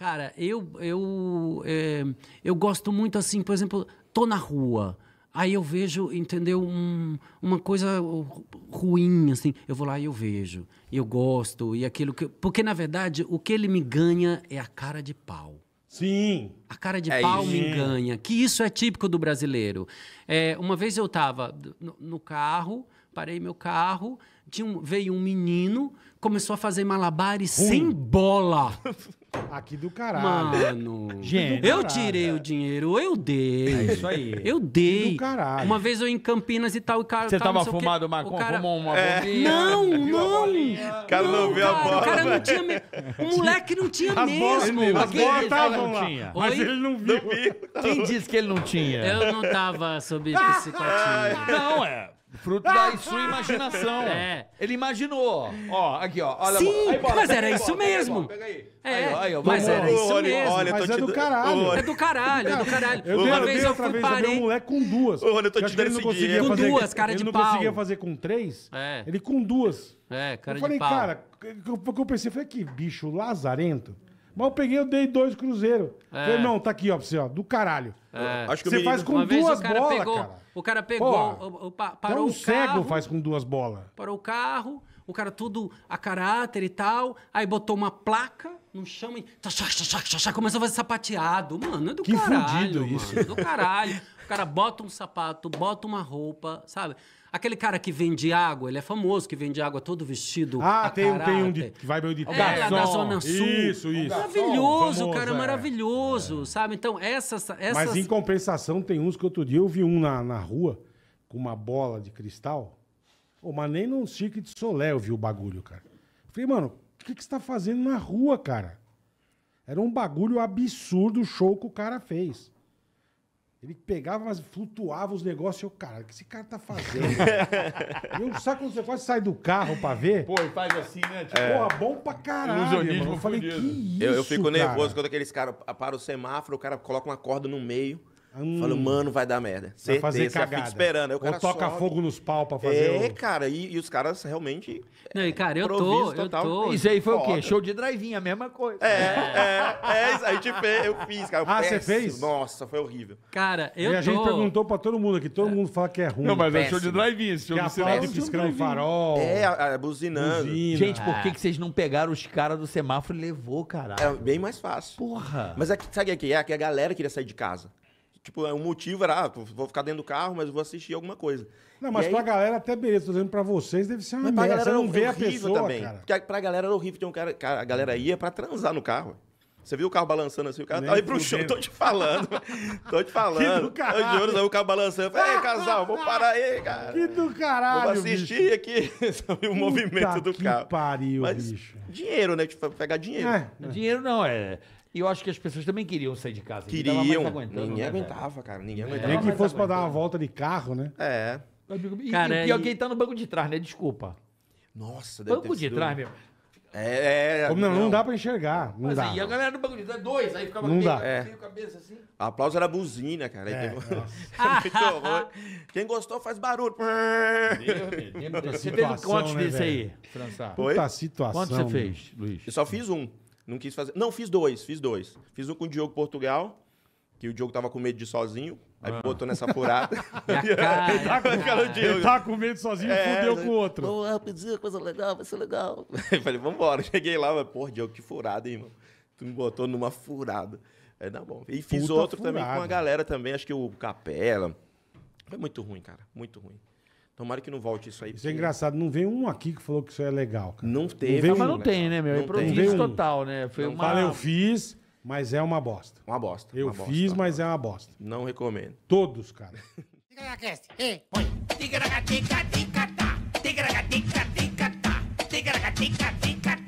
Cara, eu, eu, é, eu gosto muito assim, por exemplo, tô na rua. Aí eu vejo, entendeu, um, uma coisa ruim, assim. Eu vou lá e eu vejo. Eu gosto, e aquilo que. Porque, na verdade, o que ele me ganha é a cara de pau. Sim. A cara de é pau isso. me ganha. Que isso é típico do brasileiro. É, uma vez eu estava no, no, carro, parei meu carro, tinha um, veio um menino, começou a fazer malabares Ruim. sem bola. Aqui do caralho. Mano. Gente. Eu tirei o dinheiro, eu dei. É isso aí. Eu dei. Uma vez eu em Campinas e tal, o cara. Você tal, tava fumado maconha, fumou uma é. Não, não. O cara não, não viu a bola. O cara não tinha me... O moleque não tinha as mesmo. Bolas, as bolas estavam lá. Tinha. Mas Oi? ele não viu. Quem disse que ele não tinha? Eu não tava sob psicotinha. Não, é. Fruto ah, da sua imaginação. É. Ele imaginou. Ó, aqui, ó. Olha, Sim, aí, mas era aí, isso mesmo. Pega aí. É, aí, ó, aí ó, mas era isso mesmo. Olha, mas é do, do... caralho. É do caralho, é do caralho. Eu uma vez eu fui vez, parei... um moleque com duas. Olha, eu tô te dando esse dinheiro. Com duas, cara de pau. Ele não conseguia fazer com três, é. ele com duas. É, cara de pau. Eu falei, cara, o que eu pensei, foi que bicho lazarento. Mas eu peguei, eu dei dois Cruzeiro. É. Falei, não, tá aqui, ó, pra você, ó, do caralho. É. Acho que você menino... faz com Uma duas bolas, cara. O cara pegou, Pô, o, o, pa, parou um o carro. cego faz com duas bolas. Parou o carro, o cara tudo a caráter e tal. Aí botou uma placa não chama e. Começou a fazer sapateado. Mano, é do que caralho. Fudido mano, isso. Do caralho. cara bota um sapato, bota uma roupa, sabe? Aquele cara que vende água, ele é famoso, que vende água todo vestido. Ah, tem, tem um de, que vai meio de é, garçom. da Zona Sul. Isso, isso. Maravilhoso, cara, é. maravilhoso, é. sabe? Então, essas, essas... Mas em compensação, tem uns que outro dia eu vi um na, na rua com uma bola de cristal. Oh, mas nem num circo de solé eu vi o bagulho, cara. falei, mano, o que, que você tá fazendo na rua, cara? Era um bagulho absurdo o show que o cara fez. Ele pegava, mas flutuava os negócios. Eu, cara, o que esse cara tá fazendo? eu, sabe quando você quase sai do carro pra ver? Pô, e faz assim, né? Tipo, é. bom pra caralho, Eu falei, que isso, Eu, eu fico nervoso quando aqueles caras param o semáforo, o cara coloca uma corda no meio. Hum. mano, vai dar merda. Certeza, fazer cagada. fica esperando. eu toca sobe. fogo nos pau pra fazer. É, o... cara, e, e, os caras realmente. Não, e cara, eu tô, eu tô. Isso aí foi Foda. o quê? Show de drive-in, a mesma coisa. É, é, é, isso aí tipo, eu fiz, cara. Eu ah, você fez? Nossa, foi horrível. Cara, eu e tô. a gente perguntou pra todo mundo aqui, todo mundo fala que é ruim. Não, mas péssimo. é show de drive-in, show que de sinal. de piscando farol. É, a, a, buzinando. Buzina. Gente, por que, é. que vocês não pegaram os caras do semáforo e levou, caralho? É bem mais fácil. Porra. Mas é sabe o que é? é? Que a galera queria sair de casa. Tipo, o é, motivo era, ah, vou ficar dentro do carro, mas vou assistir alguma coisa. Não, mas e aí... pra galera até beleza, tô dizendo pra vocês, deve ser uma mas merda. Você não vê a pessoa, também. Cara. Porque pra galera era horrível, tinha um cara, cara, a galera ia pra transar no carro. Você viu o carro balançando assim, o cara tava indo pro show, tô te falando. tô te falando. Que do eu juro, o carro balançando. Falei, casal, vou parar aí, cara. Que do caralho. Vou assistir bicho. aqui. Sabe o movimento do que carro. Pariu, Mas, bicho. Dinheiro, né? Tipo, pegar dinheiro. É, Dinheiro não, é. E eu acho que as pessoas também queriam sair de casa. Queriam. Ninguém, aguentava, ninguém né, aguentava cara. Ninguém é. aguentava. Nem que fosse pra dar uma volta de carro, né? É. E, cara, e o pior é... que ele tá no banco de trás, né? Desculpa. Nossa, deve Banco de trás, meu. É, é, é, Como não, não, não dá pra enxergar. Não Mas dá. E a galera do banco de trás, dois, aí ficava meio, dá. É. meio cabeça assim. A aplauso era buzina, cara. É, teve... Quem gostou faz barulho. Deus, Deus. Você fez quantos né, desse aí, França? Puta situação. Quanto você fez, Luiz? Eu só fiz um. Não quis fazer. Não, fiz dois, fiz dois. Fiz um com o Diogo Portugal, que o Diogo tava com medo de ir sozinho. Aí ah. botou nessa furada. ele tá, com, tá com medo sozinho, é, fudeu né? com o outro. Vamos lá, pedir coisa legal, vai ser legal. Eu falei, vambora. Cheguei lá, mas, porra, Diogo, que furada, hein, irmão. Tu me botou numa furada. Aí dá tá bom. E fiz Puta outro furada. também com a galera também, acho que o Capela. Foi muito ruim, cara. Muito ruim. Tomara que não volte isso aí. Isso é engraçado. Não veio um aqui que falou que isso é legal, cara. Não teve. Não veio mas um, não tem, né, meu? Não é improviso total, né? Foi não uma... eu fiz, mas é uma bosta. Uma bosta. Eu uma bosta, fiz, mas bosta. é uma bosta. Não recomendo. Todos, cara. Tica na cast. Ei, põe. Tica na tica tica tá. Tica na tica tica tá. Tica na tica tica tá.